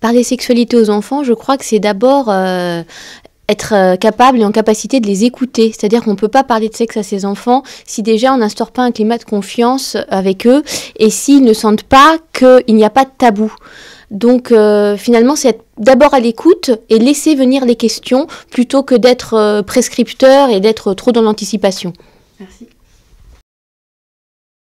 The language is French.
Parler sexualité aux enfants, je crois que c'est d'abord euh, être euh, capable et en capacité de les écouter. C'est-à-dire qu'on ne peut pas parler de sexe à ses enfants si déjà on n'instaure pas un climat de confiance avec eux et s'ils ne sentent pas qu'il n'y a pas de tabou. Donc euh, finalement, c'est d'abord à l'écoute et laisser venir les questions plutôt que d'être prescripteur et d'être trop dans l'anticipation. Merci.